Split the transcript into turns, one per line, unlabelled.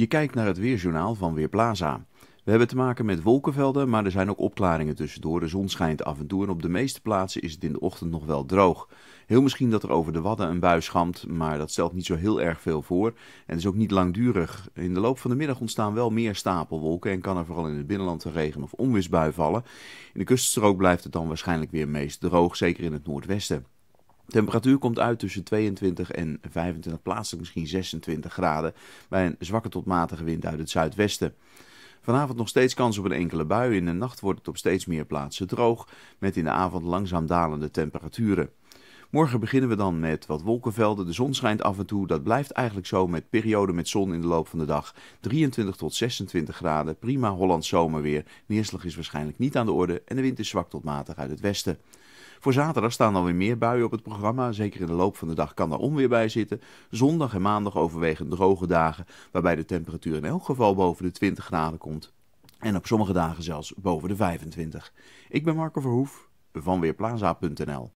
Je kijkt naar het weerjournaal van Weerplaza. We hebben te maken met wolkenvelden, maar er zijn ook opklaringen tussendoor. De zon schijnt af en toe en op de meeste plaatsen is het in de ochtend nog wel droog. Heel misschien dat er over de Wadden een bui schampt, maar dat stelt niet zo heel erg veel voor. En is ook niet langdurig. In de loop van de middag ontstaan wel meer stapelwolken en kan er vooral in het binnenland een regen- of onweersbui vallen. In de kuststrook blijft het dan waarschijnlijk weer meest droog, zeker in het noordwesten. Temperatuur komt uit tussen 22 en 25, plaatselijk misschien 26 graden, bij een zwakke tot matige wind uit het zuidwesten. Vanavond nog steeds kans op een enkele bui. In de nacht wordt het op steeds meer plaatsen droog, met in de avond langzaam dalende temperaturen. Morgen beginnen we dan met wat wolkenvelden. De zon schijnt af en toe. Dat blijft eigenlijk zo met perioden met zon in de loop van de dag. 23 tot 26 graden. Prima Hollands zomerweer. Neerslag is waarschijnlijk niet aan de orde en de wind is zwak tot matig uit het westen. Voor zaterdag staan alweer meer buien op het programma. Zeker in de loop van de dag kan er onweer bij zitten. Zondag en maandag overwegend droge dagen, waarbij de temperatuur in elk geval boven de 20 graden komt. En op sommige dagen zelfs boven de 25. Ik ben Marco Verhoef van Weerplaza.nl